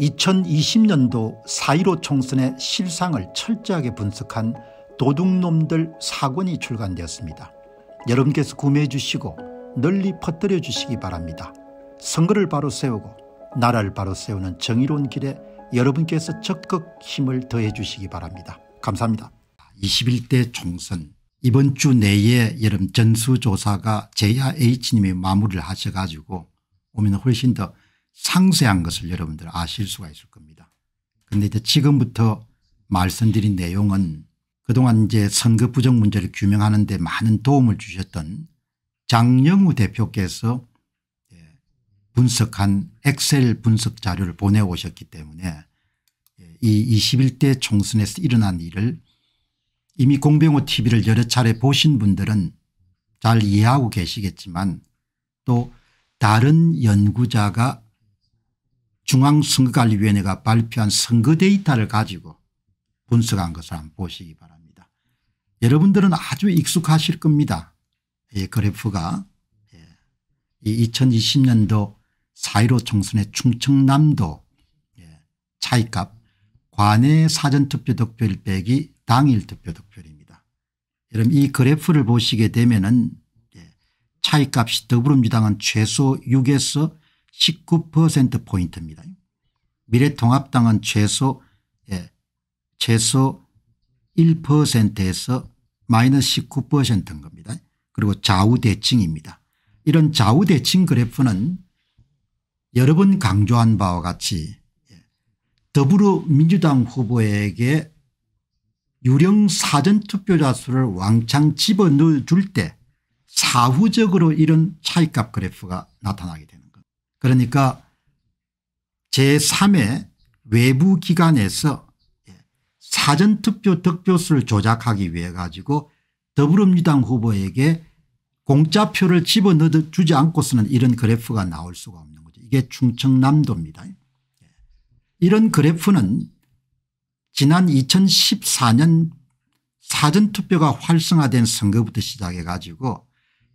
2020년도 4.15 총선의 실상을 철저하게 분석한 도둑놈들 사권이 출간되었습니다. 여러분께서 구매해 주시고 널리 퍼뜨려 주시기 바랍니다. 선거를 바로 세우고 나라를 바로 세우는 정의로운 길에 여러분께서 적극 힘을 더해 주시기 바랍니다. 감사합니다. 21대 총선 이번 주 내에 여름 전수조사가 JRH님이 마무리를 하셔가지고 오면 훨씬 더 상세한 것을 여러분들 아실 수가 있을 겁니다. 그런데 이제 지금부터 말씀드린 내용은 그동안 이제 선거 부정 문제를 규명하는 데 많은 도움을 주셨던 장영우 대표께서 예, 분석한 엑셀 분석 자료를 보내오셨기 때문에 예, 이 21대 총선에서 일어난 일을 이미 공병호 tv를 여러 차례 보신 분들은 잘 이해하고 계시겠지만 또 다른 연구자가 중앙선거관리위원회가 발표한 선거 데이터를 가지고 분석한 것을 한번 보시기 바랍니다. 여러분들은 아주 익숙하실 겁니다. 예, 예. 이 그래프가 이 2020년도 4.15 총선의 충청남도 예, 차이값 관내 사전투표 득표율 빼기 당일 투표 득표율입니다. 여러분 이 그래프를 보시게 되면 은 차이값이 더불어민주당은 최소 6에서 19%포인트입니다. 미래통합당은 최소 예, 최소 1%에서 마이너스 19%인 겁니다. 그리고 좌우대칭입니다. 이런 좌우대칭 그래프는 여러 번 강조한 바와 같이 예, 더불어민주당 후보에게 유령 사전투표자 수를 왕창 집어넣어 줄 때 사후적으로 이런 차이값 그래프가 나타나게 됩니다. 그러니까 제3의 외부기관에서 예, 사전투표 득표수를 조작하기 위해 가지고 더불어민주당 후보에게 공짜표를 집어넣어 주지 않고서는 이런 그래프가 나올 수가 없는 거죠. 이게 충청남도입니다. 예. 이런 그래프는 지난 2014년 사전투표가 활성화된 선거부터 시작해 가지고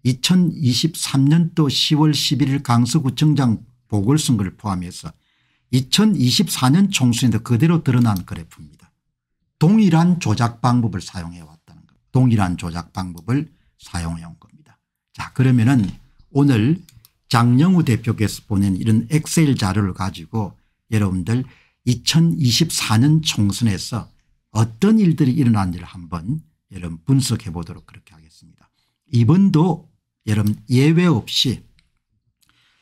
2023년도 10월 11일 강서구청장 보궐선거를 포함해서 2024년 총선에도 그대로 드러난 그래프입니다. 동일한 조작 방법을 사용해 왔다는 겁니다. 동일한 조작 방법을 사용해 온 겁니다. 자 그러면은 오늘 장영우 대표께서 보낸 이런 엑셀 자료를 가지고 여러분들 2024년 총선에서 어떤 일들이 일어난지를 한번 여러분 분석해 보도록 그렇게 하겠습니다. 이번도 여러분 예외 없이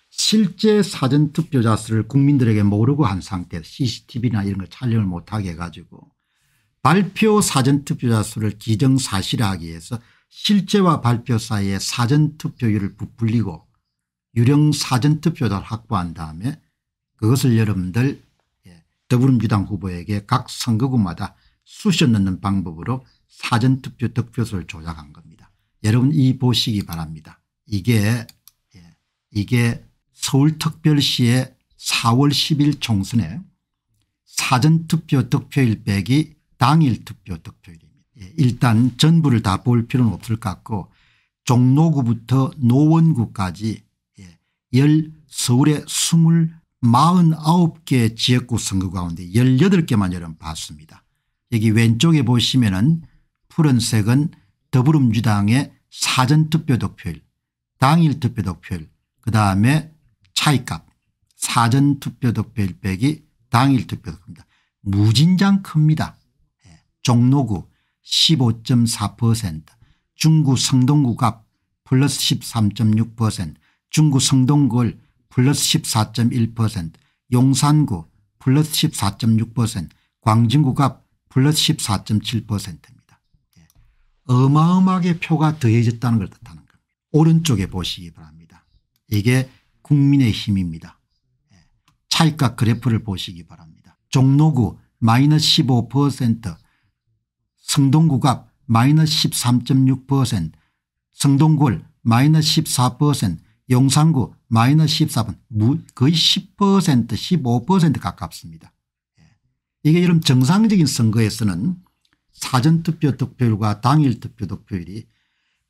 실제 사전투표자 수를 국민들에게 모르고 한 상태에서 CCTV나 이런 걸 촬영을 못하게 해가지고 발표 사전투표자 수를 기정사실화하기 위해서 실제와 발표 사이에 사전투표율을 부풀리고 유령 사전투표자를 확보한 다음에 그것을 여러분들 예, 더불어민주당 후보에게 각 선거구마다 수시 넣는 방법으로 사전투표 득표수를 조작한 겁니다. 여러분 이 보시기 바랍니다. 이게 예, 이게 서울특별시의 4월 10일 총선에 사전투표 득표일 빼기 당일 투표 득표일입니다. 예, 일단 전부를 다 볼 필요는 없을 것 같고 종로구부터 노원구까지 예, 열 서울의 20, 49개 지역구 선거 가운데 18개만 여러분 봤습니다. 여기 왼쪽에 보시면은 푸른색은 더불어민주당의 사전투표 득표율 당일 투표 득표율 그다음에 차이값 사전투표 득표율 빼기 당일 투표 득표입니다. 무진장 큽니다. 예, 종로구 15.4% 중구 성동구 갑 플러스 13.6% 중구 성동구을 플러스 14.1% 용산구 플러스 14.6% 광진구 갑 플러스 14.7%입니다. 어마어마하게 표가 더해졌다는 걸 뜻하는 겁니다. 오른쪽에 보시기 바랍니다. 이게 국민의 힘입니다. 차익과 예, 그래프를 보시기 바랍니다. 종로구 마이너스 15% 성동구갑 마이너스 13.6% 성동굴 마이너스 14% 용산구 마이너스 14% 거의 10% 15% 가깝습니다. 예, 이게 이런 정상적인 선거에서는 사전투표 득표율과 당일 투표 득표율이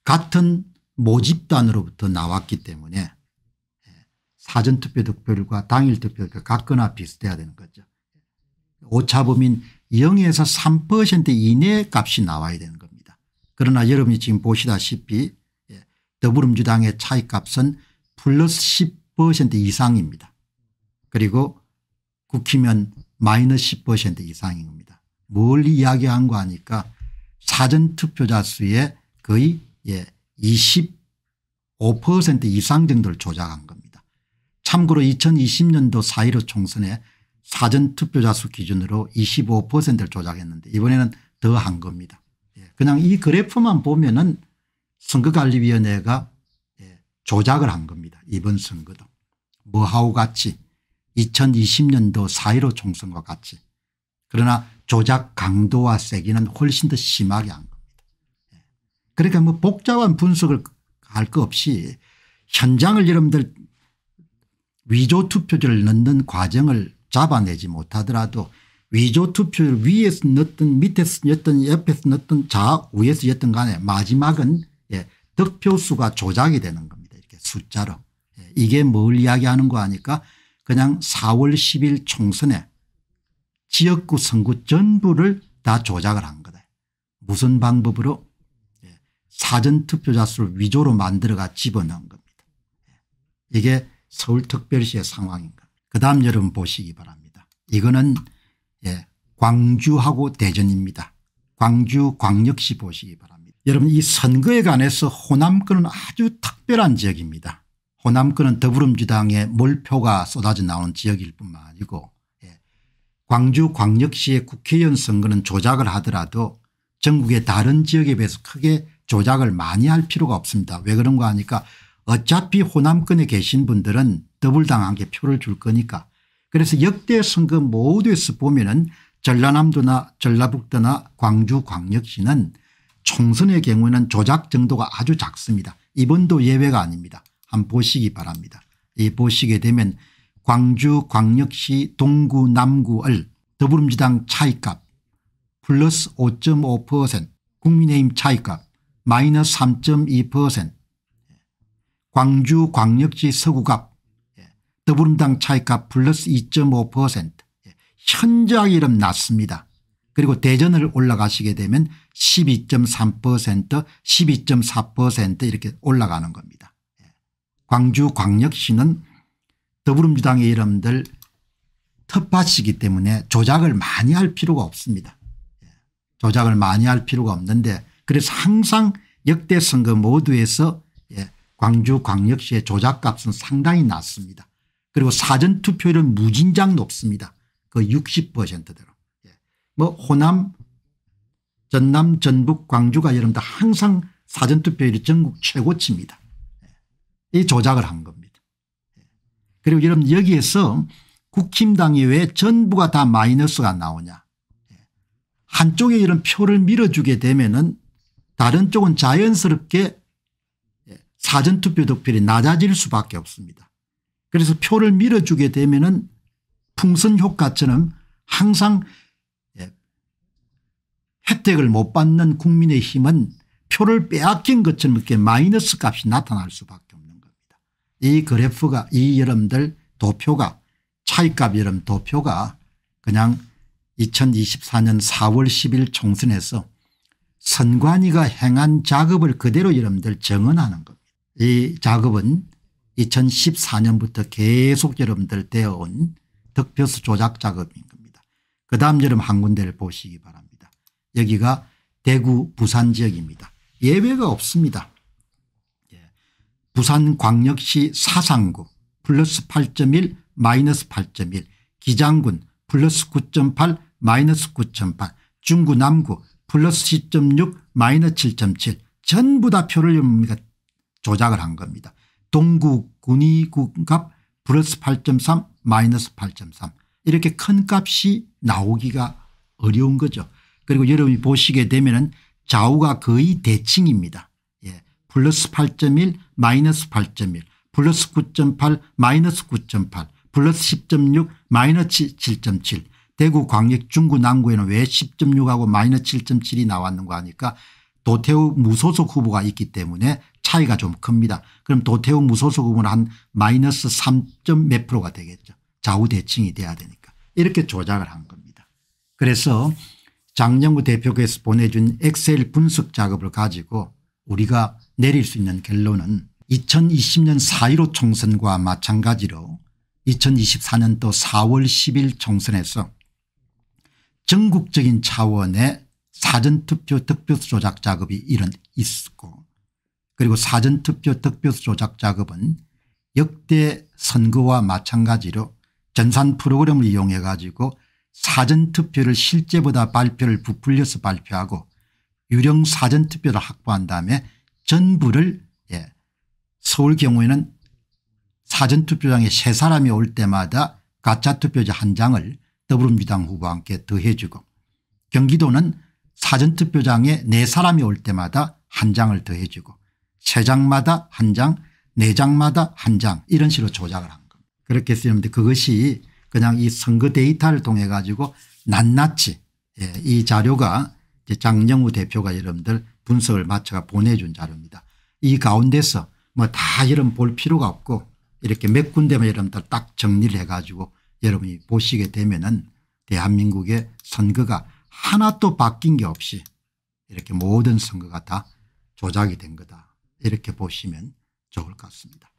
같은 모집단으로부터 나왔기 때문에 예, 사전투표 득표율과 당일 득표율과 같거나 비슷해야 되는 거죠. 오차범인 0에서 3% 이내의 값이 나와야 되는 겁니다. 그러나 여러분이 지금 보시다시피 예, 더불어민주당의 차이값은 플러스 10% 이상입니다. 그리고 국힘은 마이너스 10% 이상입니다. 멀리 이야기한 거하니까 사전투표자 수의 거의 예 25% 이상 정도를 조작한 겁니다. 참고로 2020년도 4.15 총선에 사전투표자 수 기준으로 25%를 조작했는데 이번에는 더 한 겁니다. 예. 그냥 이 그래프만 보면 은 선거관리위원회가 예. 조작을 한 겁니다. 이번 선거도. 뭐하고 같이 2020년도 4.15 총선과 같이 그러나 조작 강도와 세기는 훨씬 더 심하게 한 겁니다. 그러니까 뭐 복잡한 분석을 할 것 없이 현장을 여러분들 위조 투표지를 넣는 과정을 잡아내지 못하더라도 위조 투표를 위에서 넣든 밑에서 넣든 옆에서 넣든 좌우에서 넣든 간에 마지막은 예, 득표수가 조작이 되는 겁니다. 이렇게 숫자로. 예, 이게 뭘 이야기하는 거 하니까 그냥 4월 10일 총선에 지역구 선거 전부를 다 조작을 한 거다. 무슨 방법으로 예, 사전투표자 수를 위조로 만들어가 집어넣은 겁니다. 예, 이게 서울특별시의 상황인 겁니다. 그 다음 여러분 보시기 바랍니다. 이거는 예, 광주하고 대전입니다. 광주 광역시 보시기 바랍니다. 여러분 이 선거에 관해서 호남권은 아주 특별한 지역입니다. 호남권은 더불어민주당의 몰표가 쏟아져 나오는 지역일 뿐만 아니고 광주광역시의 국회의원 선거는 조작을 하더라도 전국의 다른 지역에 비해서 크게 조작을 많이 할 필요가 없습니다. 왜 그런가 하니까 어차피 호남권에 계신 분들은 더불당한게 표를 줄 거니까 그래서 역대 선거 모두에서 보면은 전라남도나 전라북도나 광주광역시는 총선의 경우에는 조작 정도가 아주 작습니다. 이번도 예외가 아닙니다. 한번 보시기 바랍니다. 이 보시게 되면 광주광역시 동구 남구을 더불어민주당 차이값 플러스 5.5% 국민의힘 차이값 마이너스 3.2% 광주광역시 서구값 더불어민주당 차이값 플러스 2.5% 현저하게 이름 났습니다 그리고 대전을 올라가시게 되면 12.3% 12.4% 이렇게 올라가는 겁니다. 광주광역시는 더불어민주당의 이름들 텃밭이기 때문에 조작을 많이 할 필요가 없습니다. 예. 조작을 많이 할 필요가 없는데 그래서 항상 역대 선거 모두에서 예, 광주 광역시의 조작값은 상당히 낮습니다. 그리고 사전투표율은 무진장 높습니다. 그 60%대로. 예. 뭐 호남 전남 전북 광주가 여러분들 항상 사전투표율이 전국 최고치입니다. 이 조작을 한 겁니다. 그리고 여러분 여기에서 국힘당이 왜 전부가 다 마이너스가 나오냐. 한쪽에 이런 표를 밀어주게 되면은 다른 쪽은 자연스럽게 사전투표 득표율이 낮아질 수밖에 없습니다. 그래서 표를 밀어주게 되면은 풍선 효과처럼 항상 혜택을 못 받는 국민의 힘은 표를 빼앗긴 것처럼 이렇게 마이너스 값이 나타날 수밖에 이 그래프가 이여름들 도표가 차이값 여름 도표가 그냥 2024년 4월 10일 총선에서 선관위가 행한 작업을 그대로 여러분들 정언하는 겁니다. 이 작업은 2014년부터 계속 여러분들 되어온 득표수 조작 작업인 겁니다. 그 다음 여름 한 군데를 보시기 바랍니다. 여기가 대구 부산 지역입니다. 예외가 없습니다. 부산광역시 사상구 플러스 8.1 마이너스 8.1 기장군 플러스 9.8 마이너스 9.8 중구 남구 플러스 10.6 마이너스 7.7 전부 다 표를 엽니까 조작을 한 겁니다. 동구 군의군값 플러스 8.3 마이너스 8.3 이렇게 큰 값이 나오기가 어려운 거죠. 그리고 여러분이 보시게 되면 좌우가 거의 대칭입니다. 플러스 8.1 마이너스 8.1 플러스 9.8 마이너스 9.8 플러스 10.6 마이너스 7.7 대구 광역 중구 남구에는 왜 10.6하고 마이너스 7.7이 나왔는가 하니까 도태우 무소속 후보가 있기 때문에 차이가 좀 큽니다. 그럼 도태우 무소속 후보는 한 마이너스 3. 몇 프로가 되겠죠. 좌우대칭이 돼야 되니까 이렇게 조작을 한 겁니다. 그래서 장영구 대표께서 보내준 엑셀 분석 작업을 가지고 우리가 내릴 수 있는 결론은 2020년 4.15 총선과 마찬가지로 2024년도 4월 10일 총선에서 전국적인 차원의 사전투표 득표수 조작 작업이 일은 있었고 그리고 사전투표 득표수 조작 작업은 역대 선거와 마찬가지로 전산 프로그램을 이용해 가지고 사전투표를 실제보다 발표를 부풀려서 발표하고 유령 사전투표를 확보한 다음에 전부를 예. 서울 경우에는 사전투표장에 세 사람이 올 때마다 가짜 투표지 한 장을 더불어민주당 후보와 함께 더해주고 경기도는 사전투표장에 네 사람이 올 때마다 한 장을 더해주고 세 장마다 한 장, 네 장마다 한 장 이런 식으로 조작을 한 겁니다. 그렇게 쓰였는데 그것이 그냥 이 선거 데이터를 통해 가지고 낱낱이 예, 이 자료가 장영우 대표가 여러분들 분석을 마쳐가 보내준 자료입니다. 이 가운데서 뭐 다 이름 볼 필요가 없고 이렇게 몇 군데만 여러분들 딱 정리를 해가지고 여러분이 보시게 되면은 대한민국의 선거가 하나도 바뀐 게 없이 이렇게 모든 선거가 다 조작이 된 거다 이렇게 보시면 좋을 것 같습니다.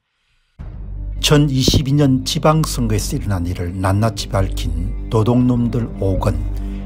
2022년 지방선거에서 일어난 일을 낱낱이 밝힌 도둑놈들 5건